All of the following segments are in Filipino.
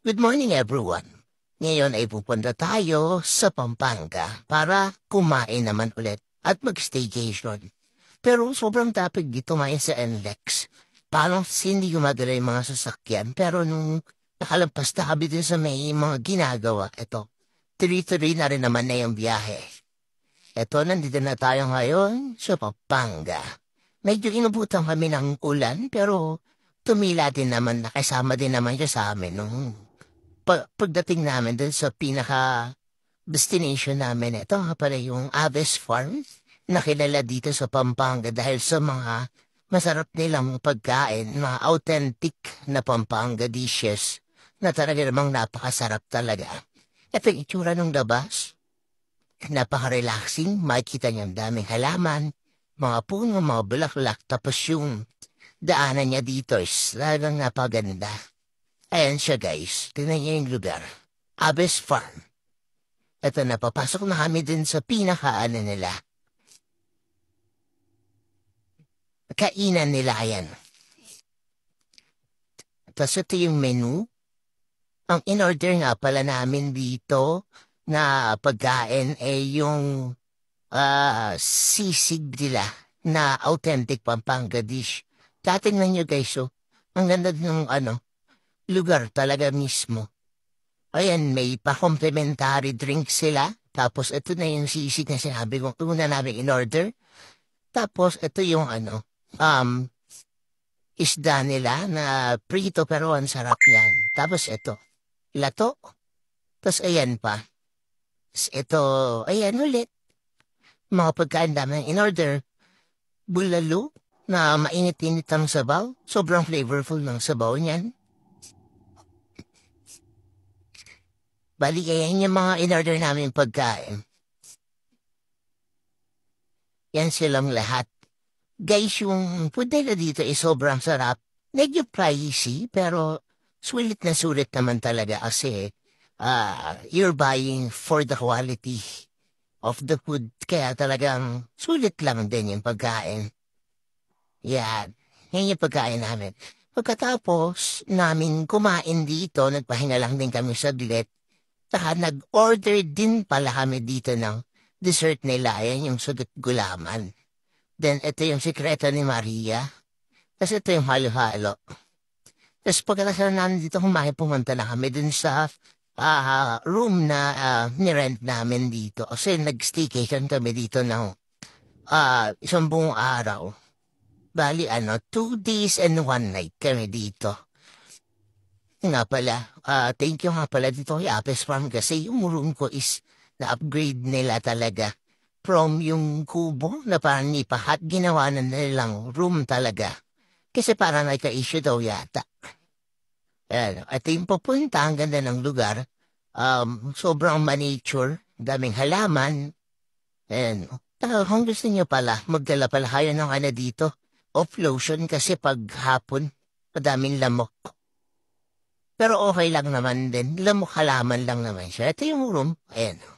Good morning everyone. Ngayon ay pupunta tayo sa Pampanga para kumain naman ulit at mag-staycation. Pero sobrang tapig dito may sa NLEX. Parang hindi gumadala yung mga sasakyan pero nung nakalampas na habi din sa may mga ginagawa, eto, tuloy-tuloy na rin naman na yung biyahe. Eto, nandito na tayo ngayon sa Pampanga. Medyo inubutan kami ng ulan pero tumila din naman, nakasama din naman siya sa amin nung pa- pagdating namin dun sa pinaka destination namin, ito nga pala yung Aves Farms, nakilala dito sa Pampanga dahil sa mga masarap nilang pagkain, mga authentic na Pampanga dishes na talaga namang napakasarap talaga. Ito yung itsura ng labas. Napaka-relaxing, makikita niyo ang daming halaman, mga puno, mga bulaklak, tapos yung daanan niya dito is talagang napaganda. Ayan siya guys, tingnan niyo yung lugar. Abes Farm. Ito na, papasok na kami din sa pinakaano nila. Kainan nila yan. Tapos ito yung menu. Ang in-order nga pala namin dito na pagkain ay yung uh, sisig nila na authentic Pampanga dish. Tatingnan nyo guys, oh. Ang ganda ng ano, lugar talaga mismo. Ayan, may pa-complimentary drink sila. Tapos ito na yung sisig na sinabi ko una namin in order. Tapos ito yung ano, um, isda nila na prito pero ang sarap yan. Tapos ito, lato. Tapos ayan pa. Tapos ito, ayan ulit. Mga pagkain namin in order. Bulalo na mainit-init ang sabaw. Sobrang flavorful ng sabaw niyan. Bali, ayan yung mga in-order namin pagkain. Yan silang lahat. Guys, yung food nila dito is sobrang sarap. Medyo pricey, pero sulit na sulit naman talaga kasi uh, you're buying for the quality of the food. Kaya talagang sulit lang din yung pagkain. Yan. Yan yung pagkain namin. Pagkatapos namin kumain dito, nagpahinga lang din kami saglit ta nag-order din pala kami dito ng dessert ni Ayan yung sugat gulaman. Then ito yung sikreto ni Maria. Tapos ito yung halo-halo. Tapos pagkatapos na namin dito, kumain pumunta na kami dun sa uh, room na uh, nirent namin dito. Kasi nag-staycation kami dito ng uh, isang buong araw. Bali ano, two days and one night kami dito. Nga pala, uh, thank you nga pala dito kay Apes Farm kasi yung room ko is na-upgrade nila talaga. From yung kubo na parang ipahat, ginawa na nilang room talaga. Kasi parang nagka-issue daw yata. Ayan, at yung papunta, ang ganda ng lugar. Um, sobrang manature, daming halaman. Ayan, kung gusto niyo pala, magdala pala kayo ng ano dito. Off lotion kasi pag hapon, madaming lamok. Pero okay lang naman din. Lamok halaman lang naman siya. Ito yung room. Ayan. Oh.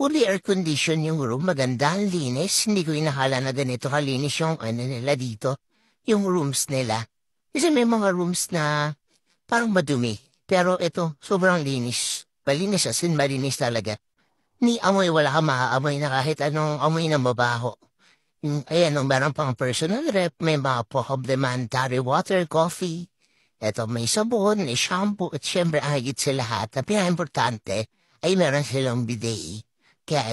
Fully air condition yung room. Maganda, ang linis. Hindi ko inahala na ganito kalinis yung ano nila dito. Yung rooms nila. Kasi may mga rooms na parang madumi. Pero ito, sobrang linis. Malinis as in malinis talaga. Ni amoy wala ka maaamoy na kahit anong amoy na mabaho. Ayan, oh, meron pang personal rep, may mga po complementary water, coffee, Eto, may sabon, may shampoo, at syempre ang higit sa lahat na pinaka-importante ay meron silang bidet. Kaya